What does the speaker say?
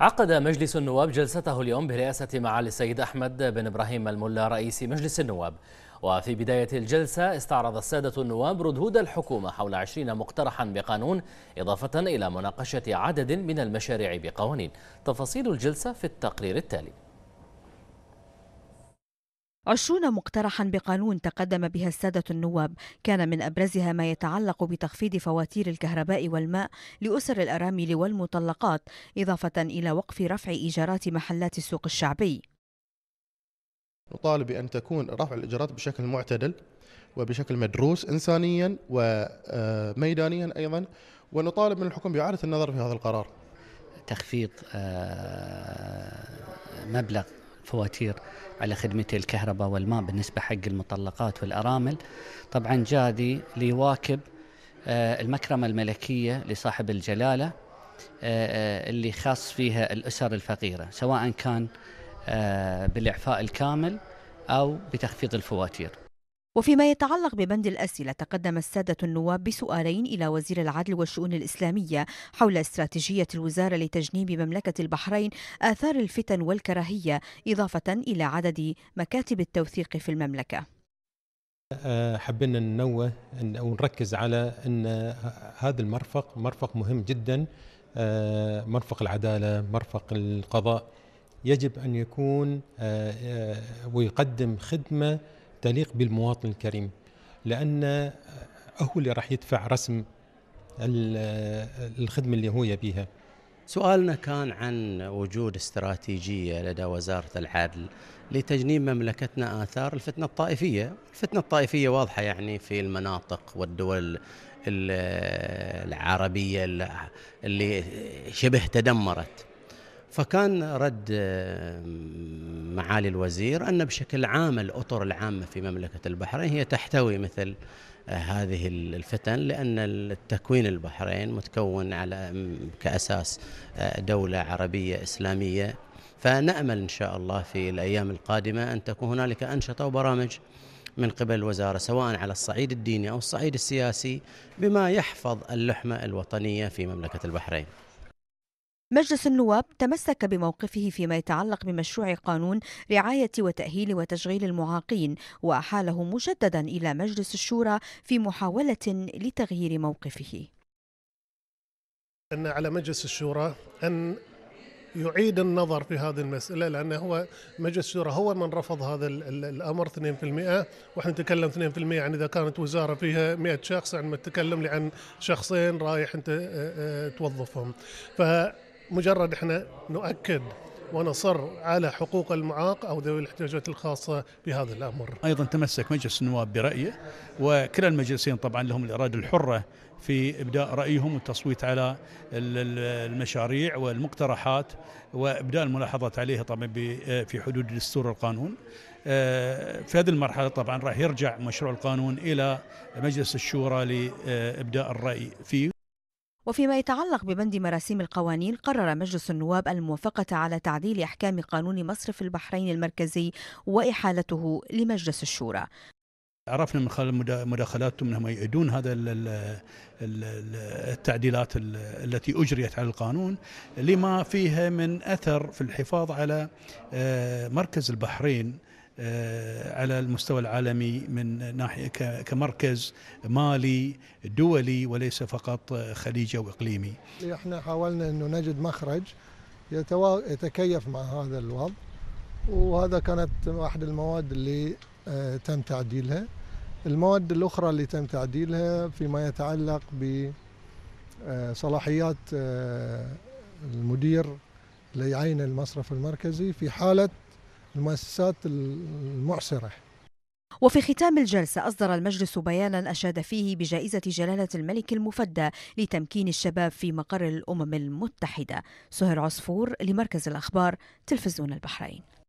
عقد مجلس النواب جلسته اليوم برئاسة معالي السيد أحمد بن إبراهيم الملا رئيس مجلس النواب وفي بداية الجلسة استعرض السادة النواب ردود الحكومة حول عشرين مقترحا بقانون إضافة إلى مناقشة عدد من المشاريع بقوانين تفاصيل الجلسة في التقرير التالي عشرون مقترحا بقانون تقدم بها السادة النواب كان من أبرزها ما يتعلق بتخفيض فواتير الكهرباء والماء لأسر الأرامل والمطلقات إضافة إلى وقف رفع إيجارات محلات السوق الشعبي نطالب بأن تكون رفع الإيجارات بشكل معتدل وبشكل مدروس إنسانيا وميدانيا آه، أيضا ونطالب من الحكم بإعادة النظر في هذا القرار تخفيض آه، مبلغ فواتير على خدمة الكهرباء والماء بالنسبة حق المطلقات والأرامل طبعا جادي ليواكب آه، المكرمة الملكية لصاحب الجلالة آه، آه، اللي خاص فيها الأسر الفقيرة سواء كان بالإعفاء الكامل أو بتخفيض الفواتير وفيما يتعلق ببند الأسئلة تقدم السادة النواب بسؤالين إلى وزير العدل والشؤون الإسلامية حول استراتيجية الوزارة لتجنيب مملكة البحرين آثار الفتن والكراهية إضافة إلى عدد مكاتب التوثيق في المملكة حبينا ننوه أو نركز على أن هذا المرفق مرفق مهم جدا آه، مرفق العدالة مرفق القضاء يجب أن يكون آه، آه، ويقدم خدمة تليق بالمواطن الكريم لان هو اللي راح يدفع رسم الخدمه اللي هو يبيها سؤالنا كان عن وجود استراتيجيه لدى وزاره العدل لتجنيب مملكتنا اثار الفتنه الطائفيه، الفتنه الطائفيه واضحه يعني في المناطق والدول العربيه اللي شبه تدمرت. فكان رد معالي الوزير أن بشكل عام الأطر العامة في مملكة البحرين هي تحتوي مثل آه، هذه الفتن لأن التكوين البحرين متكون على كأساس آه، دولة عربية إسلامية فنأمل إن شاء الله في الأيام القادمة أن تكون هنالك أنشطة وبرامج من قبل الوزارة سواء على الصعيد الديني أو الصعيد السياسي بما يحفظ اللحمة الوطنية في مملكة البحرين مجلس النواب تمسك بموقفه فيما يتعلق بمشروع قانون رعاية وتأهيل وتشغيل المعاقين وأحاله مجددا إلى مجلس الشورى في محاولة لتغيير موقفه أن على مجلس الشورى أن يعيد النظر في هذه المسألة لأن هو مجلس الشورى هو من رفض هذا الأمر 2% وإحنا نتكلم 2% يعني إذا كانت وزارة فيها 100 شخص عندما يعني تتكلم عن شخصين رايح أنت آه، آه، توظفهم ف مجرد احنا نؤكد ونصر على حقوق المعاق او ذوي الاحتياجات الخاصه بهذا الامر. ايضا تمسك مجلس النواب برايه وكلا المجلسين طبعا لهم الاراده الحره في ابداء رايهم والتصويت على المشاريع والمقترحات وابداء الملاحظات عليها طبعا في حدود الدستور والقانون. آه، في هذه المرحلة طبعا راح يرجع مشروع القانون إلى مجلس الشورى لإبداء الرأي فيه وفيما يتعلق ببند مراسيم القوانين قرر مجلس النواب الموافقة على تعديل أحكام قانون مصرف البحرين المركزي وإحالته لمجلس الشورى عرفنا من خلال مداخلاتهم انهم يؤيدون هذا التعديلات التي اجريت على القانون لما فيها من اثر في الحفاظ على آه، مركز البحرين آه، على المستوى العالمي من ناحيه كمركز مالي دولي وليس فقط خليجي او اقليمي. احنا حاولنا انه نجد مخرج يتكيف مع هذا الوضع وهذا كانت احد المواد اللي آه، تم تعديلها. المواد الاخرى اللي تم تعديلها فيما يتعلق بصلاحيات آه، المدير ليعين المصرف المركزي في حاله المؤسسات المعصرة وفي ختام الجلسة أصدر المجلس بيانا أشاد فيه بجائزة جلالة الملك المفدى لتمكين الشباب في مقر الأمم المتحدة سهير عصفور لمركز الأخبار تلفزيون البحرين